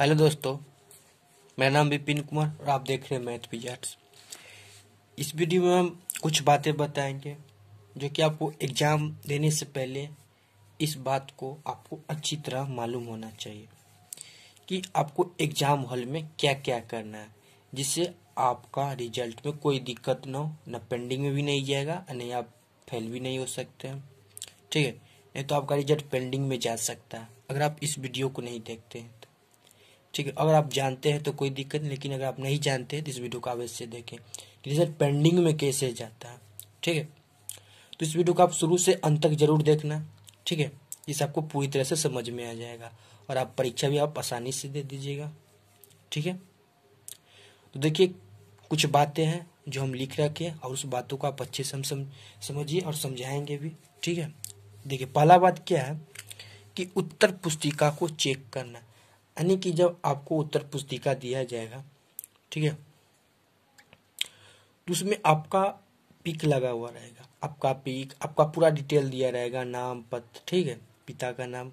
hello दोस्तों मेरा नाम विपिन कुमार और आप देख रहे हैं मैथ विजार्ट्स इस वीडियो में हम कुछ बातें बताएंगे जो कि आपको एग्ज़ाम देने से पहले इस बात को आपको अच्छी तरह मालूम होना चाहिए कि आपको एग्ज़ाम हॉल में क्या क्या करना है जिससे आपका रिजल्ट में कोई दिक्कत ना हो न पेंडिंग में भी नहीं जाएगा नहीं आप फेल भी नहीं हो सकते हैं ठीक है नहीं तो आपका रिजल्ट पेंडिंग में जा सकता है अगर आप इस वीडियो को नहीं देखते हैं तो ठीक है अगर आप जानते हैं तो कोई दिक्कत नहीं लेकिन अगर आप नहीं जानते हैं तो इस वीडियो को अवश्य देखें रिजल्ट पेंडिंग में कैसे जाता है ठीक है तो इस वीडियो को आप शुरू से अंत तक जरूर देखना ठीक है जिससे आपको पूरी तरह से समझ में आ जाएगा और आप परीक्षा भी आप आसानी से दे दीजिएगा ठीक है तो देखिए कुछ बातें हैं जो हम लिख रखे और उस बातों को आप अच्छे से सम, समझिए और समझाएंगे भी ठीक है देखिए पहला बात क्या है कि उत्तर पुस्तिका को चेक करना यानी कि जब आपको उत्तर पुस्तिका दिया जाएगा ठीक है तो उसमें आपका पिक लगा हुआ रहेगा आपका पिक आपका पूरा डिटेल दिया रहेगा नाम पत ठीक है पिता का नाम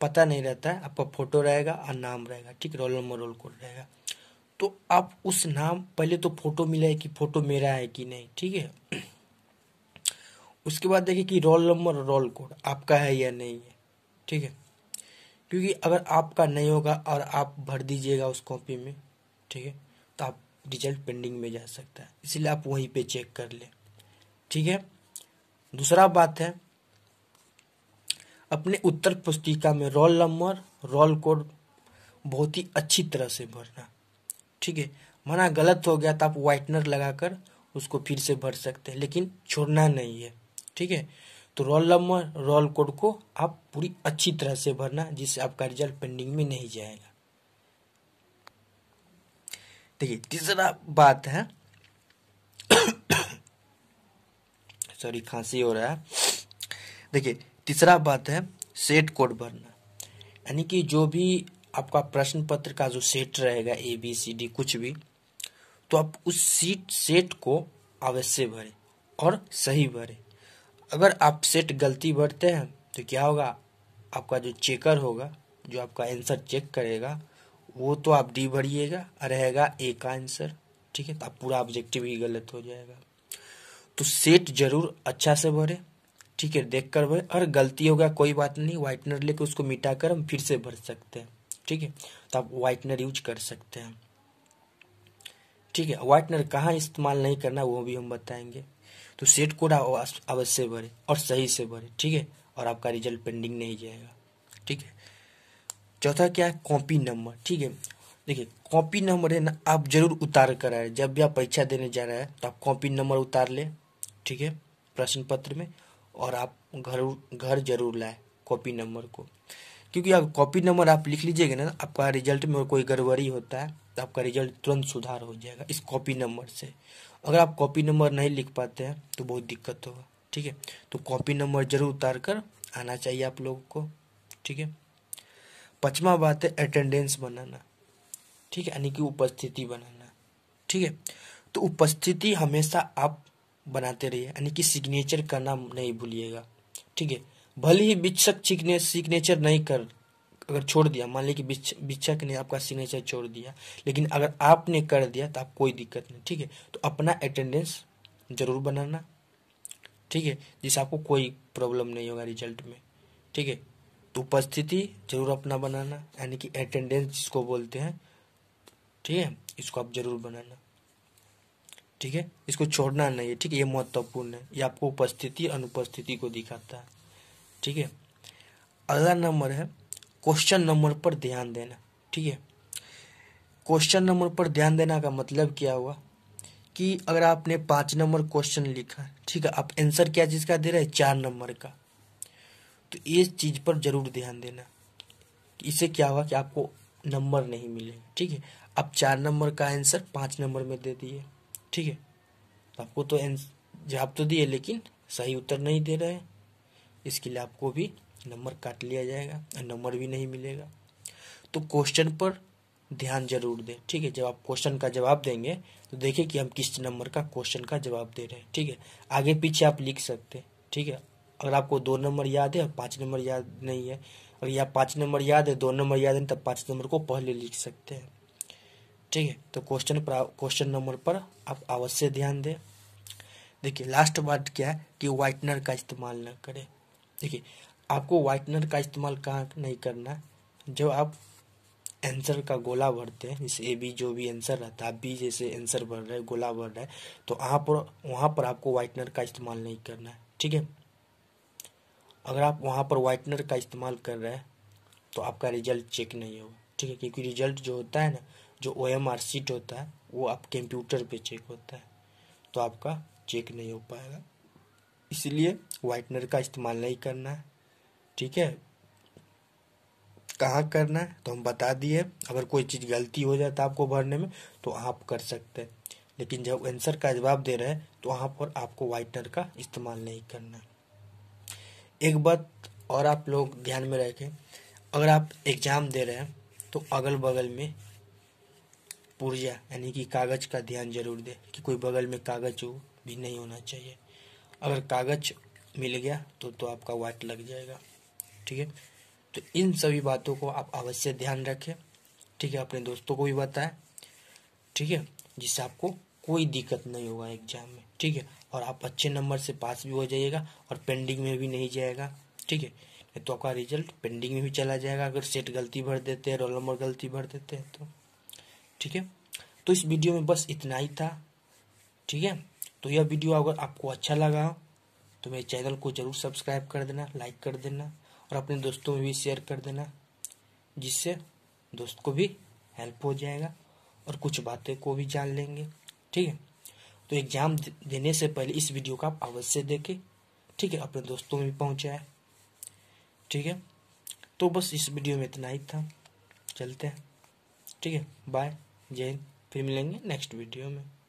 पता नहीं रहता है आपका फोटो रहेगा और नाम रहेगा ठीक रोल नंबर रोल कोड रहेगा तो आप उस नाम पहले तो फोटो मिला है कि फोटो मेरा है कि नहीं ठीक है उसके बाद देखिए कि रोल नंबर रोल कोड आपका है या नहीं है ठीक है क्योंकि अगर आपका नहीं होगा और आप भर दीजिएगा उस कॉपी में ठीक है तो आप रिजल्ट पेंडिंग में जा सकता है इसलिए आप वहीं पे चेक कर लें ठीक है दूसरा बात है अपने उत्तर पुस्तिका में रोल नंबर रोल कोड बहुत ही अच्छी तरह से भरना ठीक है माना गलत हो गया तो आप वाइटनर लगाकर उसको फिर से भर सकते हैं लेकिन छोड़ना नहीं है ठीक है तो रोल नंबर रोल कोड को आप पूरी अच्छी तरह से भरना जिससे आपका रिजल्ट पेंडिंग में नहीं जाएगा देखिए तीसरा बात है सॉरी खांसी हो रहा है देखिए तीसरा बात है सेट कोड भरना यानी कि जो भी आपका प्रश्न पत्र का जो सेट रहेगा ए बी सी डी कुछ भी तो आप उस सीट सेट को अवश्य भरें और सही भरें अगर आप सेट गलती बढ़ते हैं तो क्या होगा आपका जो चेकर होगा जो आपका आंसर चेक करेगा वो तो आप डी भरिएगा रहेगा ए का आंसर ठीक है तो आप पूरा ऑब्जेक्टिव ही गलत हो जाएगा तो सेट जरूर अच्छा से भरे ठीक है देख कर भरे और गलती होगा कोई बात नहीं वाइटनर लेके उसको मिटा कर हम फिर से भर सकते हैं ठीक है तो आप वाइटनर यूज कर सकते हैं ठीक है वाइटनर कहाँ इस्तेमाल नहीं करना वो भी हम बताएंगे तो सेट कोड अवश्य भरे और सही से भरे ठीक है और आपका रिजल्ट पेंडिंग नहीं जाएगा ठीक है चौथा क्या है कॉपी नंबर ठीक है देखिए कॉपी नंबर है ना आप जरूर उतार कर आए जब भी आप परीक्षा देने जा रहे हैं तो आप कॉपी नंबर उतार लें ठीक है प्रश्न पत्र में और आप घर घर जरूर लाए कॉपी नंबर को क्योंकि आप कॉपी नंबर आप लिख लीजिएगा ना आपका रिजल्ट में कोई गड़बड़ी होता है तो आपका रिजल्ट तुरंत सुधार हो जाएगा इस कॉपी नंबर से अगर आप कॉपी नंबर नहीं लिख पाते हैं तो बहुत दिक्कत होगा ठीक है तो कॉपी नंबर जरूर उतार कर आना चाहिए आप लोगों को ठीक है पचवा बात है अटेंडेंस बनाना ठीक है यानी कि उपस्थिति बनाना ठीक है तो उपस्थिति हमेशा आप बनाते रहिए यानी कि सिग्नेचर करना नहीं भूलिएगा ठीक है भले ही बिच्छक चिकने सिग्नेचर नहीं कर अगर छोड़ दिया मान लीजिए कि बिच्छक ने आपका सिग्नेचर छोड़ दिया लेकिन अगर आपने कर दिया तो आप कोई दिक्कत नहीं ठीक है तो अपना अटेंडेंस जरूर बनाना ठीक है जिससे आपको कोई प्रॉब्लम नहीं होगा रिजल्ट में ठीक है तो उपस्थिति जरूर अपना बनाना यानी कि अटेंडेंस जिसको बोलते हैं ठीक है इसको आप जरूर बनाना ठीक है इसको छोड़ना नहीं है ठीक है ये महत्वपूर्ण है ये आपको उपस्थिति अनुपस्थिति को दिखाता है ठीक है अगला नंबर है क्वेश्चन नंबर पर ध्यान देना ठीक है क्वेश्चन नंबर पर ध्यान देना का मतलब क्या हुआ कि अगर आपने पाँच नंबर क्वेश्चन लिखा ठीक है आप आंसर क्या चीज़ का दे रहे हैं चार नंबर का तो इस चीज़ पर ज़रूर ध्यान देना इससे क्या हुआ कि आपको नंबर नहीं मिले ठीक है आप चार नंबर का आंसर पाँच नंबर में दे दिए ठीक है आपको तो जवाब तो दिए लेकिन सही उत्तर नहीं दे रहे हैं इसके लिए आपको भी नंबर काट लिया जाएगा और नंबर भी नहीं मिलेगा तो क्वेश्चन पर ध्यान जरूर दें ठीक है जब आप क्वेश्चन का जवाब देंगे तो देखिए कि हम किस नंबर का क्वेश्चन का जवाब दे रहे हैं ठीक है आगे पीछे आप लिख सकते हैं ठीक है अगर आपको दो नंबर याद है और पाँच नंबर याद नहीं है और या पाँच नंबर याद है दो नंबर याद है तब पाँच नंबर को पहले लिख सकते हैं ठीक है तो क्वेश्चन पर क्वेश्चन नंबर पर आप अवश्य ध्यान दें देखिए लास्ट बात क्या है कि व्हाइटनर का इस्तेमाल ना करें देखिए आपको वाइटनर का इस्तेमाल कहाँ नहीं करना जब आप आंसर का गोला भरते हैं जैसे ए बी जो भी आंसर रहता है बी जैसे आंसर भर रहा है गोला भर रहा है तो वहाँ पर वहाँ पर आपको वाइटनर का इस्तेमाल नहीं करना है ठीक है अगर आप वहाँ पर वाइटनर का इस्तेमाल कर रहे हैं तो आपका रिजल्ट चेक नहीं होगा ठीक है क्योंकि रिजल्ट जो होता है ना जो ओ एम आर सीट होता है वो आप कंप्यूटर पे चेक होता है तो आपका चेक नहीं हो पाएगा इसलिए वाइटनर का इस्तेमाल नहीं करना है ठीक है कहाँ करना है तो हम बता दिए अगर कोई चीज़ गलती हो जाता है आपको भरने में तो आप कर सकते हैं लेकिन जब आंसर का जवाब दे रहे हैं तो वहाँ पर आपको वाइटनर का इस्तेमाल नहीं करना है एक बात और आप लोग ध्यान में रखें अगर आप एग्ज़ाम दे रहे हैं तो अगल बगल में पुर्जा यानी कि कागज़ का ध्यान जरूर दें कि कोई बगल में कागज़ हो भी नहीं होना चाहिए अगर कागज मिल गया तो तो आपका वाइट लग जाएगा ठीक है तो इन सभी बातों को आप अवश्य ध्यान रखें ठीक है अपने दोस्तों को भी बताएं ठीक है जिससे आपको कोई दिक्कत नहीं होगा एग्जाम में ठीक है और आप अच्छे नंबर से पास भी हो जाइएगा और पेंडिंग में भी नहीं जाएगा ठीक है तो आपका रिजल्ट पेंडिंग में भी चला जाएगा अगर सेट गलती भर देते हैं रोल नंबर गलती भर देते हैं तो ठीक है तो इस वीडियो में बस इतना ही था ठीक है तो यह वीडियो अगर आपको अच्छा लगा तो मेरे चैनल को जरूर सब्सक्राइब कर देना लाइक कर देना और अपने दोस्तों में भी शेयर कर देना जिससे दोस्त को भी हेल्प हो जाएगा और कुछ बातें को भी जान लेंगे ठीक है तो एग्जाम देने से पहले इस वीडियो का आप अवश्य देखें ठीक है अपने दोस्तों में भी पहुँचाए ठीक है तो बस इस वीडियो में इतना ही था चलते हैं ठीक है बाय जय हिंद फिर मिलेंगे नेक्स्ट वीडियो में